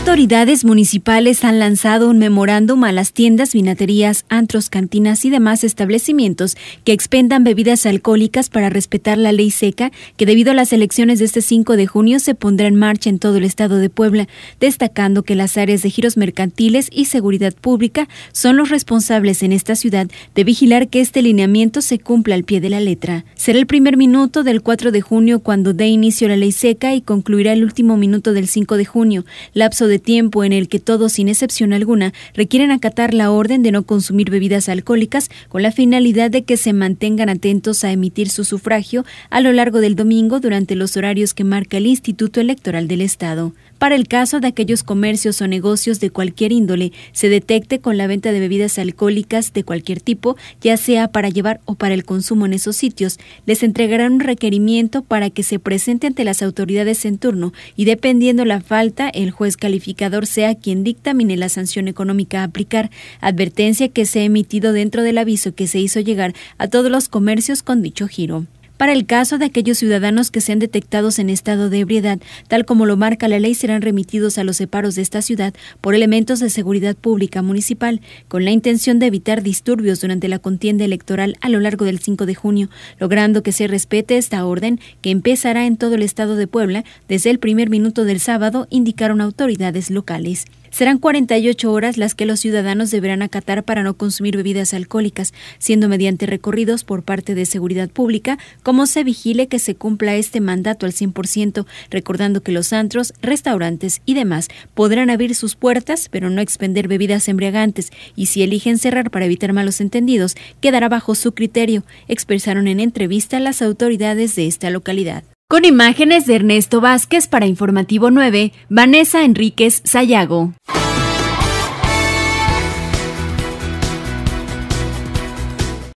Autoridades municipales han lanzado un memorándum a las tiendas, vinaterías, antros, cantinas y demás establecimientos que expendan bebidas alcohólicas para respetar la ley seca que debido a las elecciones de este 5 de junio se pondrá en marcha en todo el estado de Puebla, destacando que las áreas de giros mercantiles y seguridad pública son los responsables en esta ciudad de vigilar que este lineamiento se cumpla al pie de la letra. Será el primer minuto del 4 de junio cuando dé inicio la ley seca y concluirá el último minuto del 5 de junio, lapso de tiempo en el que todos, sin excepción alguna, requieren acatar la orden de no consumir bebidas alcohólicas con la finalidad de que se mantengan atentos a emitir su sufragio a lo largo del domingo durante los horarios que marca el Instituto Electoral del Estado. Para el caso de aquellos comercios o negocios de cualquier índole, se detecte con la venta de bebidas alcohólicas de cualquier tipo, ya sea para llevar o para el consumo en esos sitios, les entregarán un requerimiento para que se presente ante las autoridades en turno y dependiendo la falta, el juez calificará sea quien dictamine la sanción económica a aplicar, advertencia que se ha emitido dentro del aviso que se hizo llegar a todos los comercios con dicho giro. Para el caso de aquellos ciudadanos que sean detectados en estado de ebriedad, tal como lo marca la ley, serán remitidos a los separos de esta ciudad por elementos de seguridad pública municipal, con la intención de evitar disturbios durante la contienda electoral a lo largo del 5 de junio, logrando que se respete esta orden que empezará en todo el estado de Puebla desde el primer minuto del sábado, indicaron autoridades locales. Serán 48 horas las que los ciudadanos deberán acatar para no consumir bebidas alcohólicas, siendo mediante recorridos por parte de seguridad pública, cómo se vigile que se cumpla este mandato al 100%, recordando que los antros, restaurantes y demás podrán abrir sus puertas, pero no expender bebidas embriagantes, y si eligen cerrar para evitar malos entendidos, quedará bajo su criterio, expresaron en entrevista las autoridades de esta localidad. Con imágenes de Ernesto Vázquez para Informativo 9, Vanessa Enríquez Sayago.